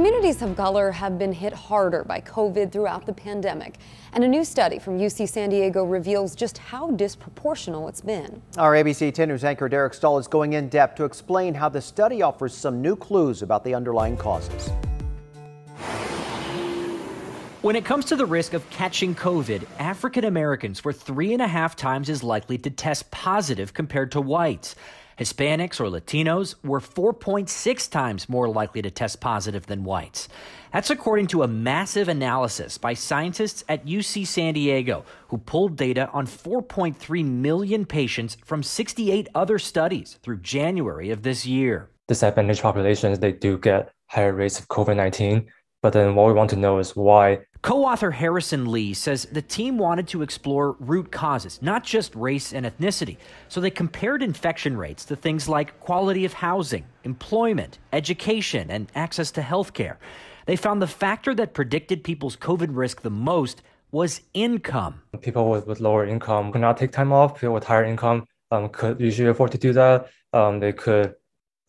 Communities of color have been hit harder by COVID throughout the pandemic, and a new study from UC San Diego reveals just how disproportional it's been. Our ABC 10 News anchor Derek Stahl is going in depth to explain how the study offers some new clues about the underlying causes. When it comes to the risk of catching COVID, African Americans were three and a half times as likely to test positive compared to whites. Hispanics or Latinos were 4.6 times more likely to test positive than whites. That's according to a massive analysis by scientists at UC San Diego, who pulled data on 4.3 million patients from 68 other studies through January of this year. Disadvantaged populations, they do get higher rates of COVID 19 but then what we want to know is why. Co author Harrison Lee says the team wanted to explore root causes, not just race and ethnicity. So they compared infection rates to things like quality of housing, employment, education, and access to health care. They found the factor that predicted people's COVID risk the most was income. People with, with lower income could not take time off, people with higher income um, could usually afford to do that. Um, they could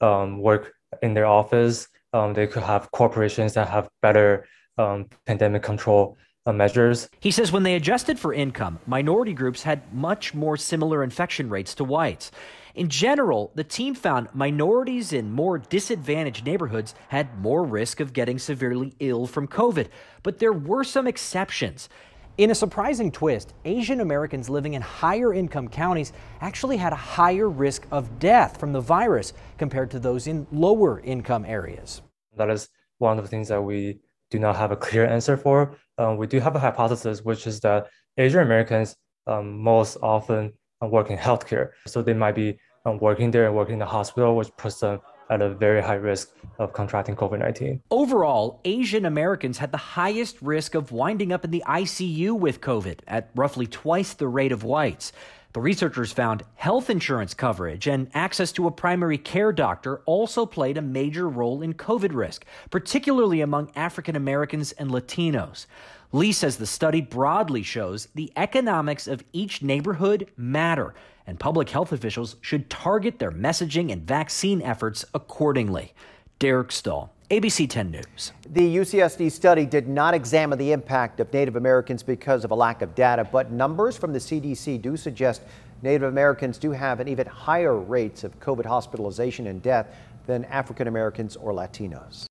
um, work in their office um, they could have corporations that have better um, pandemic control uh, measures. He says when they adjusted for income, minority groups had much more similar infection rates to whites. In general, the team found minorities in more disadvantaged neighborhoods had more risk of getting severely ill from COVID, but there were some exceptions. In a surprising twist, Asian Americans living in higher income counties actually had a higher risk of death from the virus compared to those in lower income areas. That is one of the things that we do not have a clear answer for. Um, we do have a hypothesis, which is that Asian Americans um, most often uh, work in healthcare. So they might be um, working there and working in the hospital, which puts them at a very high risk of contracting COVID 19. Overall, Asian Americans had the highest risk of winding up in the ICU with COVID at roughly twice the rate of whites. The researchers found health insurance coverage and access to a primary care doctor also played a major role in COVID risk, particularly among African Americans and Latinos. Lee says the study broadly shows the economics of each neighborhood matter, and public health officials should target their messaging and vaccine efforts accordingly. Derek Stahl, ABC 10 News. The UCSD study did not examine the impact of Native Americans because of a lack of data, but numbers from the CDC do suggest Native Americans do have an even higher rates of COVID hospitalization and death than African Americans or Latinos.